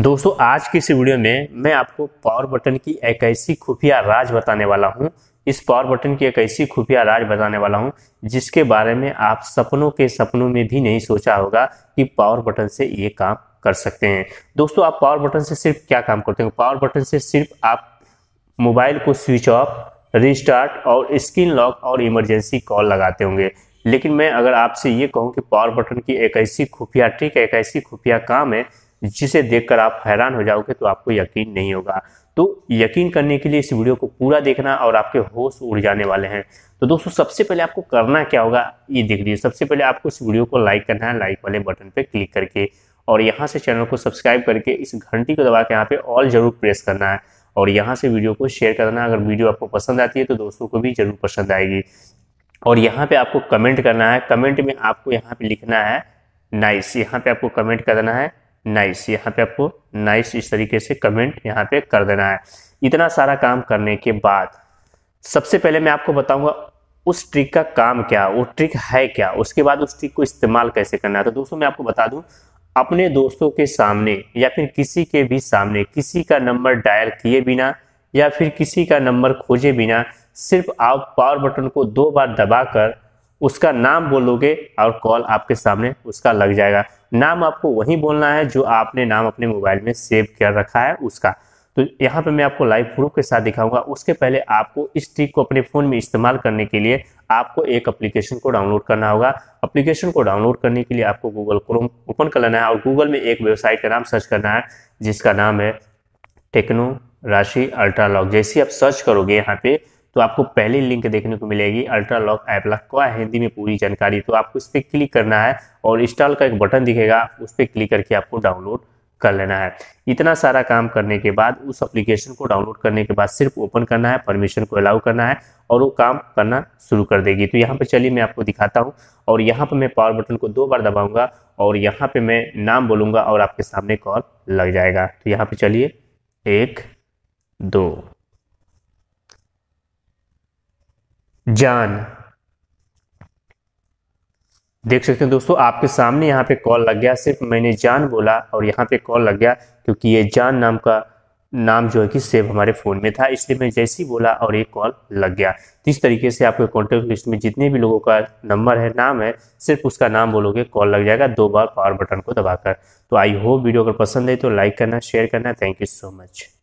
दोस्तों आज की इस वीडियो में मैं आपको पावर बटन की एक ऐसी खुफिया राज बताने वाला हूं इस पावर बटन की एक ऐसी खुफिया राज बताने वाला हूं जिसके बारे में आप सपनों के सपनों में भी नहीं सोचा होगा कि पावर बटन से ये काम कर सकते हैं दोस्तों आप पावर बटन से सिर्फ क्या काम करते हैं पावर बटन से सिर्फ आप मोबाइल को स्विच ऑफ रिस्टार्ट और स्क्रीन लॉक और इमरजेंसी कॉल लगाते होंगे लेकिन मैं अगर आपसे ये कहूँ कि पावर बटन की एक ऐसी खुफिया ट्रिक एक ऐसी खुफिया काम है जिसे देखकर आप हैरान हो जाओगे तो आपको यकीन नहीं होगा तो यकीन करने के लिए इस वीडियो को पूरा देखना और आपके होश उड़ जाने वाले हैं तो दोस्तों सबसे पहले आपको करना क्या होगा ये देख लीजिए सबसे पहले आपको इस वीडियो को लाइक करना है लाइक वाले बटन पर क्लिक करके और यहाँ से चैनल को सब्सक्राइब करके इस घंटी को दबा के यहाँ पे ऑल जरूर प्रेस करना है और यहाँ से वीडियो को शेयर करना अगर वीडियो आपको पसंद आती है तो दोस्तों को भी जरूर पसंद आएगी और यहाँ पे आपको कमेंट करना है कमेंट में आपको यहाँ पे लिखना है नाइस यहाँ पे आपको कमेंट करना है नाइस यहाँ पे आपको नाइस इस तरीके से कमेंट यहाँ पे कर देना है इतना सारा काम करने के बाद सबसे पहले मैं आपको बताऊंगा उस ट्रिक का काम क्या वो ट्रिक है क्या उसके बाद उस ट्रिक को इस्तेमाल कैसे करना है तो दोस्तों मैं आपको बता दूं अपने दोस्तों के सामने या फिर किसी के भी सामने किसी का नंबर डायल किए बिना या फिर किसी का नंबर खोजे बिना सिर्फ आप पावर बटन को दो बार दबाकर उसका नाम बोलोगे और कॉल आपके सामने उसका लग जाएगा नाम आपको वही बोलना है जो आपने नाम अपने मोबाइल में सेव कर रखा है उसका तो यहाँ पे मैं आपको लाइव प्रूफ के साथ दिखाऊंगा उसके पहले आपको इस ट्रिक को अपने फ़ोन में इस्तेमाल करने के लिए आपको एक एप्लीकेशन को डाउनलोड करना होगा एप्लीकेशन को डाउनलोड करने के लिए आपको गूगल क्रोम ओपन कर लेना है और गूगल में एक वेबसाइट का नाम सर्च करना है जिसका नाम है टेक्नो राशि अल्ट्रालॉग जैसे आप सर्च करोगे यहाँ पे तो आपको पहली लिंक देखने को मिलेगी अल्ट्रा लॉक एपला का हिंदी में पूरी जानकारी तो आपको इस पर क्लिक करना है और इंस्टॉल का एक बटन दिखेगा उस पर क्लिक करके आपको डाउनलोड कर लेना है इतना सारा काम करने के बाद उस एप्लीकेशन को डाउनलोड करने के बाद सिर्फ ओपन करना है परमिशन को अलाउ करना है और वो काम करना शुरू कर देगी तो यहाँ पे चलिए मैं आपको दिखाता हूँ और यहाँ पे मैं पावर बटन को दो बार दबाऊंगा और यहाँ पे मैं नाम बोलूँगा और आपके सामने कॉल लग जाएगा तो यहाँ पे चलिए एक दो जान देख सकते हैं दोस्तों आपके सामने यहाँ पे कॉल लग गया सिर्फ मैंने जान बोला और यहाँ पे कॉल लग गया क्योंकि ये जान नाम का नाम जो है कि सेव हमारे फ़ोन में था इसलिए मैं जैसे ही बोला और ये कॉल लग गया तो इस तरीके से आपके कॉन्टेक्ट लिस्ट में जितने भी लोगों का नंबर है नाम है सिर्फ उसका नाम बोलोगे कॉल लग जाएगा दो बार पावर बटन को दबाकर तो आई होप वीडियो अगर पसंद है तो लाइक करना शेयर करना थैंक यू सो मच